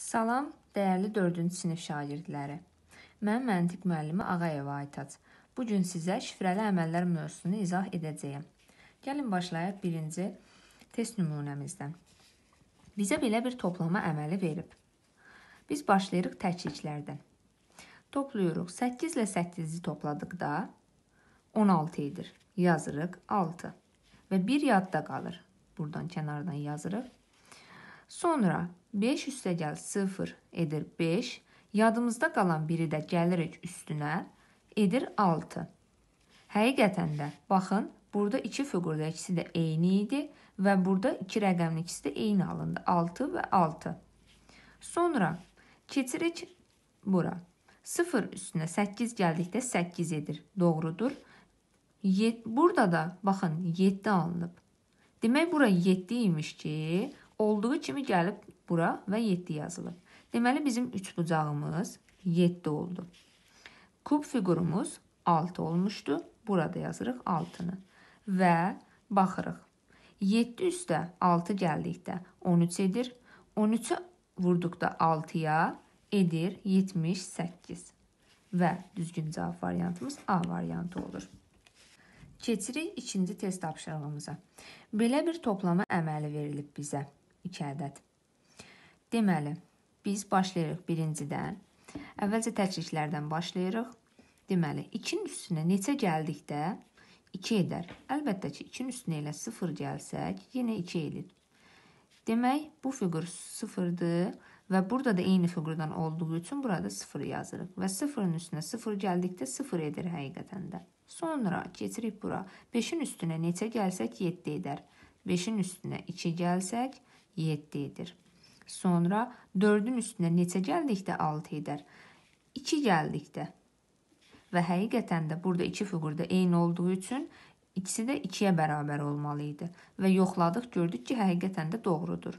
Salam, dəyərli 4-cü sinif şagirdləri. Mən məntiq müəllimi Ağayeva Aytac. Bu gün sizə şifrəli əməllər mövzusunu izah edəcəyəm. Gəlin başlayaq birinci test nümunəmizdən. Bizə belə bir toplama əməli verib. Biz başlayırıq təkliklərdən. Toplayırıq. 8 ilə 8-i topladıqda 16 edir. Yazırıq 6 və 1 yadda qalır. Burdan kənardan yazırıq. Sonra 5 üstə gəl 0 edir 5. Yadımızda qalan biri də gəlirik üstünə edir 6. Həqiqətən də baxın, burada 2 fiqurda ikisi də eyni idi və burada 2 rəqəmin ikisi də eyni alındı. 6 və 6. Sonra keçirik bura. 0 üstünə 8 gəldikdə 8 edir. Doğrudur. Burada da baxın 7 alınıb. Demək bura 7 imiş ki, Olduğu kimi gəlib bura və 7 yazılıb. Deməli bizim üçbucağımız 7 oldu. Kub fiqurumuz 6 olmuşdu. Burada yazırıq 6-nı və baxırıq. 7 üstə 6 gəldikdə 13 edir. 13-ü vurduqda 6-ya edir 78. Və düzgün cavab variantımız A variantı olur. Keçirik ikinci test tapşırığımıza. Belə bir toplama əməli verilib bizə. 2 ədəd. Deməli, biz başlayırıq birincidən. Əvvəlcə təkliklərdən başlayırıq. Deməli, 2-nin üstünə neçə gəldikdə 2 edər. Əlbəttə ki, 2-nin üstünə elə 0 gəlsək, yenə 2 edir. Demək, bu fiqur 0-dır və burada da eyni fiqurdan olduğu üçün burada 0 yazırıq və 0-ın üstünə 0 gəldikdə 0 edir həqiqətən də. Sonra keçirik bura. 5-in üstünə neçə gəlsək 7 edər. 5-in üstünə 2 gəlsək 7 edir. Sonra 4-ün üstünə neçə gəldikdə 6 edər? 2 gəldikdə. Və həqiqətən də burada iki fiqurda eyni olduğu üçün İkisi də 2-yə bərabər olmalı idi və yoxladıq, gördük ki, həqiqətən də doğrudur.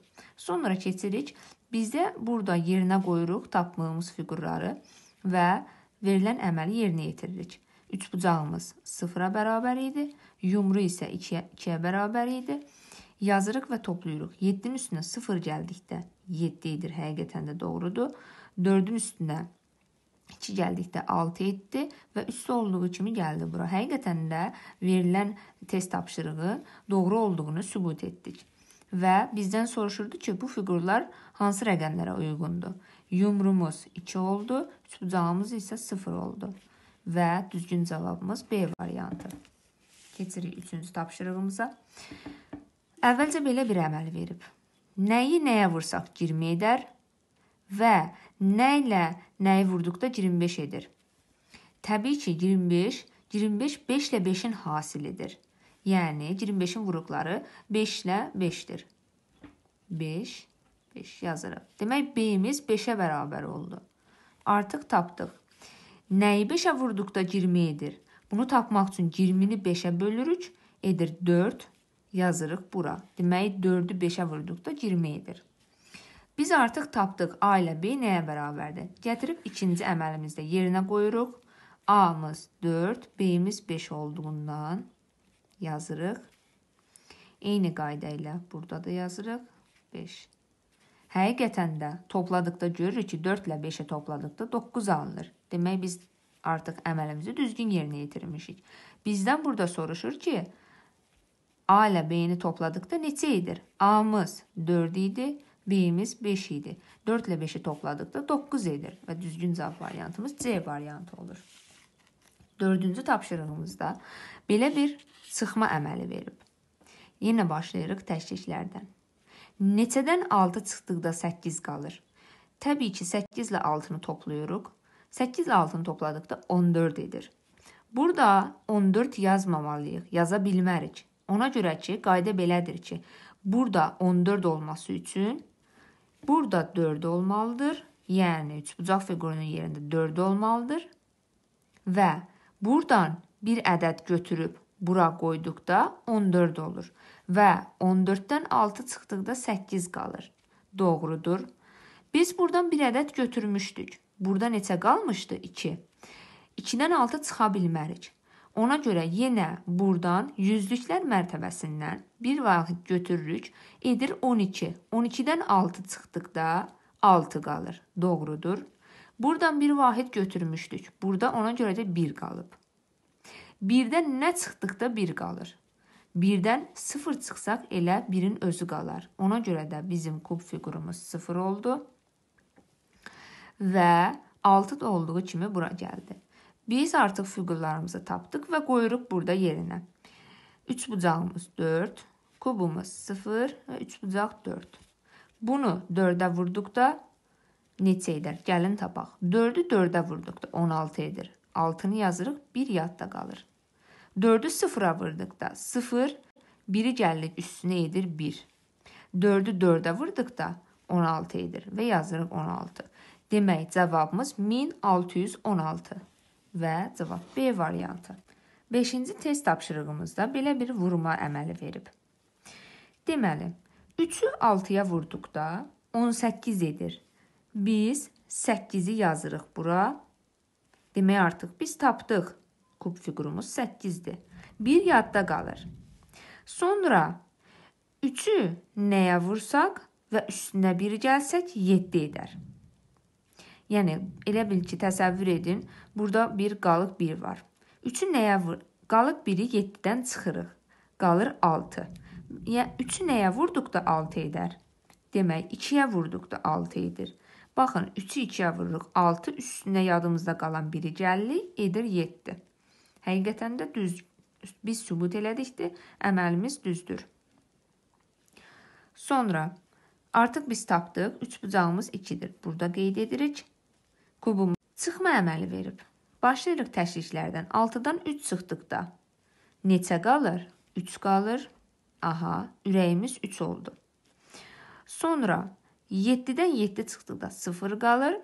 Sonra keçirik, bizdə burada yerinə qoyuruq tapdığımız fiqurları və verilən əməli yerinə yetiririk. Üçbucağımız 0-a bərabər idi, yumru isə 2-yə 2-yə bərabər idi yazırıq və toplayırıq. 7-nin üstünə 0 gəldikdə 7 edir, həqiqətən də doğrudur. 4-ün üstünə 2 gəldikdə 6 etdi və üstü olduğu kimi gəldi bura. Həqiqətən də verilən test tapşırığı doğru olduğunu sübut etdik. Və bizdən soruşurdu ki, bu fiqurlar hansı rəqəmlərə uyğundur? Yumrumuz 2 oldu, sübcağımız isə 0 oldu. Və düzgün cavabımız B variantı. Keçirik 3-cü tapşırığımıza. Əvvəlcə belə bir əməl verib. Nəyi nəyə vursaq 20 edər və nə ilə nəyi vurduqda 25 edir. Təbii ki, 25 25 5 ilə 5-in hasilidir. Yəni 25-in vuruqları 5 ilə 5-dir. 5 5 yazırıq. Demək B-imiz 5-ə bərabər oldu. Artıq tapdıq. Nəyi 5-ə vurduqda 20 edir. Bunu tapmaq üçün 20-ni 5-ə bölürük, edir 4 yazırıq bura. Deməli 4-ü 5-ə vurduqda 20 edir. Biz artıq tapdıq A ilə B nəyə bərabərdir? Gətirib ikinci əməlimizdə yerinə qoyuruq. A-mız 4, B-miz 5 olduğundan yazırıq. Eyni qayda ilə burada da yazırıq 5. Həqiqətən də topladıqda görürük ki, 4 ilə 5-ə topladıqda 9 alınır. Demək biz artıq əməlimizi düzgün yerinə yetirmişik. Bizdən burada soruşur ki, A ilə B-ni topladıqda neçə edir? A-mız 4 idi, B-miz 5 idi. 4 ilə 5-i topladıqda 9 edir və düzgün cavab variantımız C variantı olur. Dördüncü tapşırığımızda belə bir sıxma əməli verib. Yenə başlayırıq təşkiklərdən. Neçədən 6 çıxdıqda 8 qalır. Təbii ki, 8 ilə 6-nı toplayırıq. 8 ilə 6-nı topladıqda 14 edir. Burada 14 yazmamalıyıq, yaza bilmərik. Ona görə ki, qayda belədir ki, burada 14 olması üçün burada 4 olmalıdır. Yəni üçbucaq fiqurunun yerində 4 olmalıdır. Və buradan bir ədəd götürüb bura qoyduqda 14 olur və 14-dən 6 çıxdıqda 8 qalır. Doğrudur. Biz buradan bir ədəd götürmüşdük. Burada neçə qalmışdı? 2. 2-dən 6 çıxa bilmərik. Ona görə yenə burdan yüzlüklər mərtəbəsindən bir vahid götürürük, edir 12. 12-dən 6 çıxdıqda 6 qalır. Doğrudur. Burdan bir vahid götürmüşdük. Burada ona görə də 1 qalıb. 1-dən nə çıxdıqda 1 qalır. 1-dən 0 çıxsaq elə 1-in özü qalar. Ona görə də bizim kub fiqurumuz 0 oldu. Və 6 da olduğu kimi bura gəldi. Biz artıq fiqurlarımızı tapdıq və qoyuruq burada yerinə. 3 bucağımız 4, kubumuz 0 və 3 bucaq 4. Bunu 4-ə vurduqda neçə edər? Gəlin tapaq. 4-ü 4-ə vurduqda 16 edir. 6-nı yazırıq, 1 yadda qalır. 4-ü 0-a vurduqda 0, 1-i gəlir üstünə edir 1. 4-ü 4-ə vurduqda 16 edir və yazırıq 16. Demək cavabımız 1616. Və cavab B variantı. 5-ci test tapşırığımızda belə bir vurma əməli verib. Deməli, 3-ü 6-ya vurduqda 18 edir. Biz 8-i yazırıq bura. Demək artıq biz tapdıq. Kub fiqurumuz 8-dir. 1 yadda qalır. Sonra 3-ü nəyə vursaq və üstünə 1 gəlsək 7 edər. Yəni elə bil ki, təsəvvür edin, burada bir qalıq 1 var. 3-ü nəyə vur? Qalıq 1-i 7-dən çıxırıq. Qalır 6. Ya 3-ü nəyə vurduqda 6 edər. Demək 2-yə vurduqda 6 edir. Baxın, 3-ü 2-yə vururuq, 6 üstünə yadımızda qalan 1-i gəllik, edir 7. Həqiqətən də düz biz sübut elədikdi, əməlimiz düzdür. Sonra artıq biz tapdıq, 3 bucağımız 2-dir. Burada qeyd edirik qubumuz çıxma əməli verib. Başlayırıq təşriklərdən. 6-dan 3 çıxdıqda neçə qalır? 3 qalır. Aha, ürəyimiz 3 oldu. Sonra 7-dən 7 çıxdıqda 0 qalır.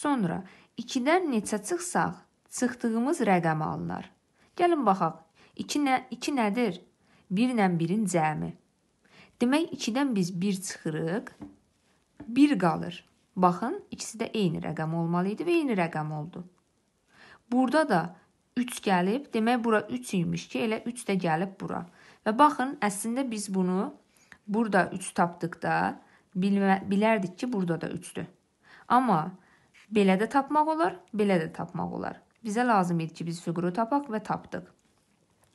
Sonra 2-dən neçə çıxsaq, çıxdığımız rəqəm alınır. Gəlin baxaq. 2 nə 2 nədir? 1 ilə 1-in cəmi. Demək 2-dən biz 1 çıxırıq. 1 qalır. Baxın, ikisi də eyni rəqəm olmalı idi və eyni rəqəm oldu. Burada da 3 gəlib, demək bura 3 imiş ki, elə 3 də gəlib bura. Və baxın, əslində biz bunu burada 3 tapdıqda bilmə, bilərdik ki, burada da 3-dür. Amma belə də tapmaq olar, belə də tapmaq olar. Bizə lazım idi ki, biz fiquru tapaq və tapdıq.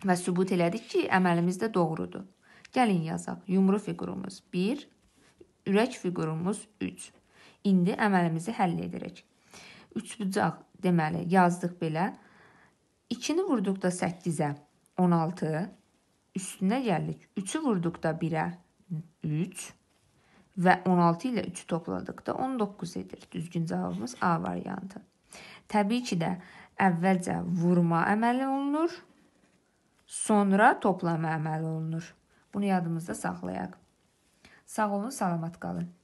Və sübut elədik ki, əməlimiz də doğrudur. Gəlin yazaq. Yumru fiqurumuz 1, ürək fiqurumuz 3. İndi əməlimizi həll edirik. Üçbucaq deməli yazdıq belə. 2-ni vurduqda 8-ə 16, üstünə gəldik. 3-ü vurduqda 1-ə 3 və 16 ilə 3-ü topladıqda 19 edir. Düzgün cavabımız A variantı. Təbii ki də əvvəlcə vurma əməli olunur, sonra toplama əməli olunur. Bunu yadımızda saxlayaq. Sağ olun, salamat qalın.